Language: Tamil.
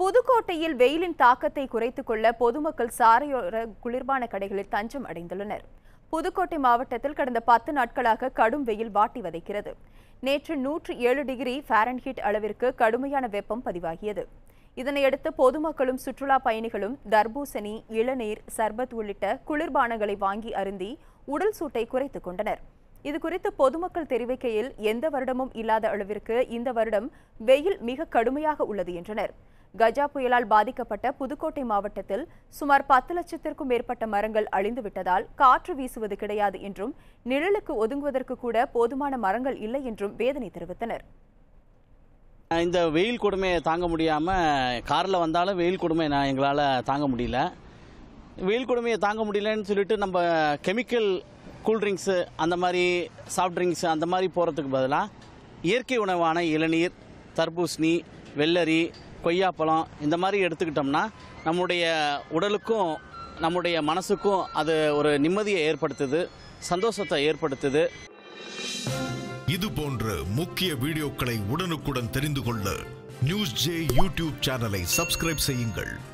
புதுக்கோட்டையில் வெயிலின் தாக்கத்தை குறைத்துக் கொள்ள பொதுமக்கள் சாரையோர குளிர்பான கடைகளில் தஞ்சம் அடைந்துள்ளனர் புதுக்கோட்டை மாவட்டத்தில் கடந்த பத்து நாட்களாக கடும் வெயில் வாட்டி வதைக்கிறது நேற்று நூற்று ஏழு டிகிரி ஃபாரன்ஹீட் அளவிற்கு கடுமையான வெப்பம் பதிவாகியது இதனையடுத்து பொதுமக்களும் சுற்றுலா பயணிகளும் தர்பூசணி இளநீர் சர்பத் உள்ளிட்ட குளிர்பானங்களை வாங்கி அருந்தி உடல் சூட்டை குறைத்துக் கொண்டனர் இது குறித்து பொதுமக்கள் தெரிவிக்கையில் எந்த வருடமும் இல்லாத அளவிற்கு இந்த வருடம் வெயில் மிக கடுமையாக உள்ளது என்றனர் கஜா புயலால் பாதிக்கப்பட்ட புதுக்கோட்டை மாவட்டத்தில் சுமார் பத்து லட்சத்திற்கும் மேற்பட்ட மரங்கள் அழிந்துவிட்டதால் காற்று வீசுவது கிடையாது என்றும் நிழலுக்கு ஒதுங்குவதற்கு கூட போதுமான மரங்கள் இல்லை என்றும் வேதனை தெரிவித்தனர் இந்த வெயில் கொடுமையை தாங்க முடியாமல் காரில் வந்தாலும் வெயில் கொடுமை நான் எங்களால் தாங்க முடியல வெயில் கொடுமையை தாங்க முடியலன்னு சொல்லிட்டு நம்ம கெமிக்கல் கூல்ட்ரிங்க்ஸு அந்த மாதிரி சாஃப்ட் ட்ரிங்க்ஸு அந்த மாதிரி போகிறதுக்கு பதிலாக இயற்கை உணவான இளநீர் தர்பூசணி வெள்ளரி கொய்யாப்பழம் இந்த மாதிரி எடுத்துக்கிட்டோம்னா நம்முடைய உடலுக்கும் நம்முடைய மனசுக்கும் அது ஒரு நிம்மதியை ஏற்படுத்துது சந்தோஷத்தை ஏற்படுத்துது இது போன்ற முக்கிய வீடியோக்களை உடனுக்குடன் தெரிந்து கொள்ள நியூஸ் ஜே யூடியூப் சேனலை சப்ஸ்கிரைப் செய்யுங்கள்